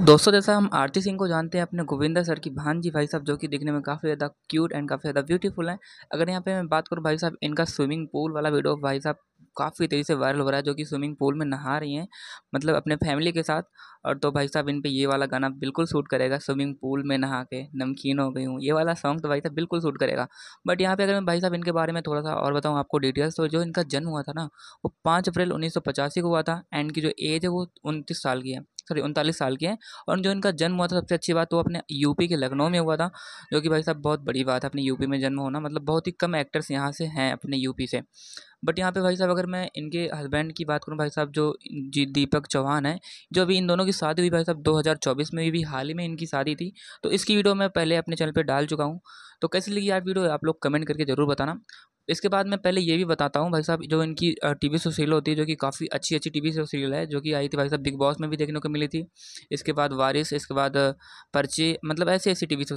तो दोस्तों जैसा हम आरती सिंह को जानते हैं अपने गोविंदा सर की भांजी भाई साहब जो कि दिखने में काफ़ी ज़्यादा क्यूट एंड काफ़ी ज़्यादा ब्यूटीफुल हैं अगर यहाँ पे मैं बात करूँ भाई साहब इनका स्विमिंग पूल वाला वीडियो भाई साहब काफ़ी तेज़ी से वायरल हो रहा है जो कि स्विमिंग पूल में नहा रही हैं मतलब अपने फैमिली के साथ और तो भाई साहब इन पर ये वाला गाना बिल्कुल सूट करेगा स्विमिंग पूल में नहा के नमकीन हो गई हूँ ये वाला सॉन्ग तो भाई साहब बिल्कुल सूट करेगा बट यहाँ पे अगर मैं भाई साहब इनके बारे में थोड़ा सा और बताऊँ आपको डिटेल्स तो जो इनका जन्म हुआ था ना वो पाँच अप्रैल उन्नीस को हुआ था एंड की जो एज है वो उनतीस साल की है सॉरी उनतालीस साल के हैं और जो इनका जन्म हुआ था सबसे अच्छी बात वो अपने यूपी के लखनऊ में हुआ था जो कि भाई साहब बहुत बड़ी बात है अपने यूपी में जन्म होना मतलब बहुत ही कम एक्टर्स यहाँ से हैं अपने यूपी से बट यहाँ पे भाई साहब अगर मैं इनके हस्बैंड की बात करूँ भाई साहब जो जी दीपक चौहान है जो अभी इन दोनों की शादी हुई भाई साहब 2024 में भी हाल ही में इनकी शादी थी तो इसकी वीडियो मैं पहले अपने चैनल पर डाल चुका हूँ तो कैसी लगी यार वीडियो आप लोग कमेंट करके ज़रूर बताना इसके बाद मैं पहले ये भी बताता हूँ भाई साहब जो इनकी टी वी शो सीरियल होती है जो कि काफ़ी अच्छी अच्छी टी वी शो सीरियल है जो कि आई थी भाई साहब बिग बॉस में भी देखने को मिली थी इसके बाद वारिस इसके बाद पर्ची मतलब ऐसे ऐसी टी वी शो